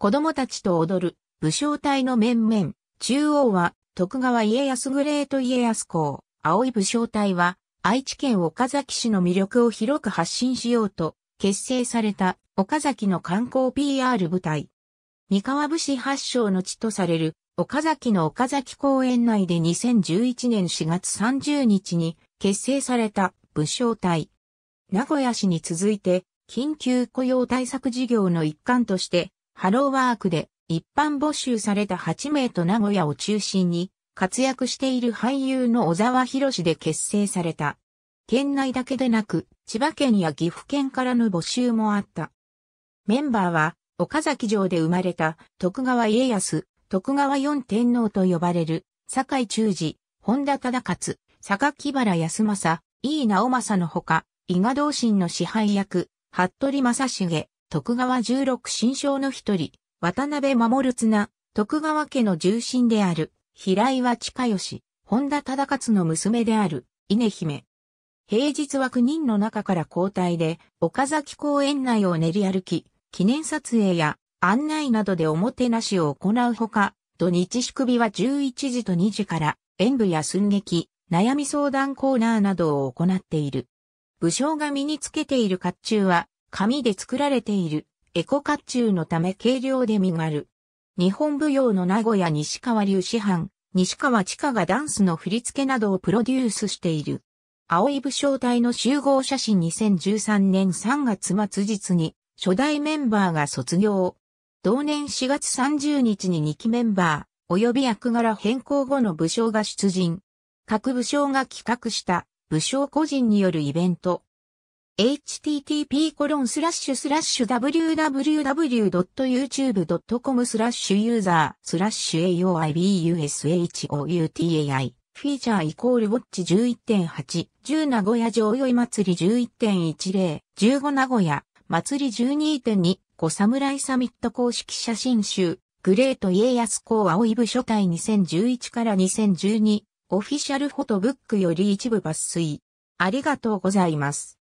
子供たちと踊る、武将隊の面々、中央は、徳川家康グレート家康公、青い武将隊は、愛知県岡崎市の魅力を広く発信しようと、結成された岡崎の観光 PR 部隊。三河武士発祥の地とされる岡崎の岡崎公園内で2011年4月30日に結成された武将隊。名古屋市に続いて緊急雇用対策事業の一環としてハローワークで一般募集された8名と名古屋を中心に活躍している俳優の小沢博士で結成された。県内だけでなく、千葉県や岐阜県からの募集もあった。メンバーは、岡崎城で生まれた徳川家康、徳川四天皇と呼ばれる、坂井忠治、本田忠勝、坂木原康政、井伊直政のほか、伊賀同心の支配役、服部正成、徳川十六新将の一人、渡辺守綱、徳川家の重臣である、平岩近義、本田忠勝の娘である、稲姫。平日は9人の中から交代で、岡崎公園内を練り歩き、記念撮影や案内などでおもてなしを行うほか、土日宿日は11時と2時から、演舞や寸劇、悩み相談コーナーなどを行っている。武将が身につけている甲冑は、紙で作られている、エコ甲冑のため軽量で身軽。日本舞踊の名古屋西川流師範、西川地下がダンスの振り付けなどをプロデュースしている。青い武将隊の集合写真2013年3月末日に初代メンバーが卒業。同年4月30日に2期メンバー及び役柄変更後の武将が出陣。各武将が企画した武将個人によるイベント、http コロンスラッシュスラッシュ www.youtube.com スラッシュユーザースラッシュ a o i b u s h o u t a i フィーチャーイコールウォッチ11.8 10名古屋上い祭り11.10 15名古屋祭り12.2小侍サミット公式写真集グレート家康公青い部初体2011から2012オフィシャルフォトブックより一部抜粋ありがとうございます。